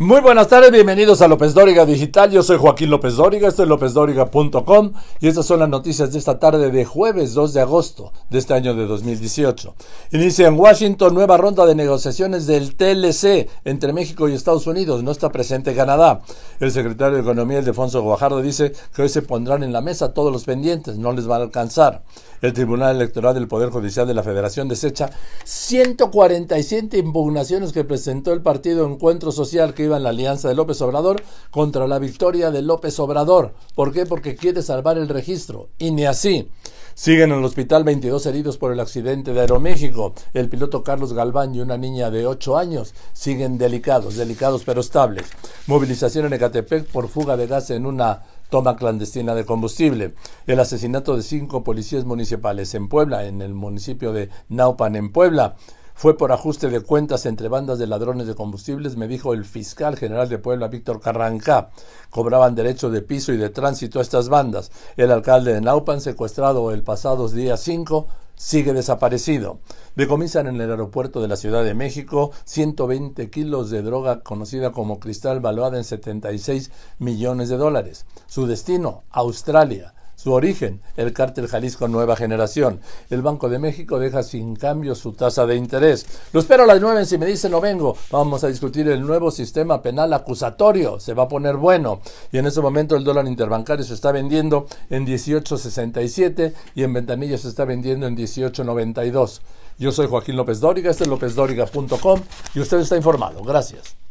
Muy buenas tardes, bienvenidos a López Dóriga Digital. Yo soy Joaquín López Dóriga, esto es lópezdóriga.com y estas son las noticias de esta tarde de jueves 2 de agosto de este año de 2018. Inicia en Washington nueva ronda de negociaciones del TLC entre México y Estados Unidos. No está presente Canadá. El secretario de Economía, Eldefonso Guajardo, dice que hoy se pondrán en la mesa todos los pendientes, no les va a alcanzar. El Tribunal Electoral del Poder Judicial de la Federación desecha 147 impugnaciones que presentó el partido Encuentro Social que en la alianza de López Obrador contra la victoria de López Obrador. ¿Por qué? Porque quiere salvar el registro. Y ni así. Siguen en el hospital 22 heridos por el accidente de Aeroméxico. El piloto Carlos Galván y una niña de 8 años siguen delicados, delicados pero estables. Movilización en Ecatepec por fuga de gas en una toma clandestina de combustible. El asesinato de cinco policías municipales en Puebla, en el municipio de Naupan, en Puebla. Fue por ajuste de cuentas entre bandas de ladrones de combustibles, me dijo el fiscal general de Puebla, Víctor Carrancá. Cobraban derecho de piso y de tránsito a estas bandas. El alcalde de Naupan, secuestrado el pasado día 5, sigue desaparecido. Decomisan en el aeropuerto de la Ciudad de México 120 kilos de droga conocida como cristal valuada en 76 millones de dólares. Su destino, Australia. Su origen, el cártel Jalisco Nueva Generación. El Banco de México deja sin cambio su tasa de interés. Lo espero a las nueve, si me dicen no vengo. Vamos a discutir el nuevo sistema penal acusatorio. Se va a poner bueno. Y en ese momento el dólar interbancario se está vendiendo en 18.67 y en ventanilla se está vendiendo en 18.92. Yo soy Joaquín López Dóriga, este es lópezdóriga.com y usted está informado. Gracias.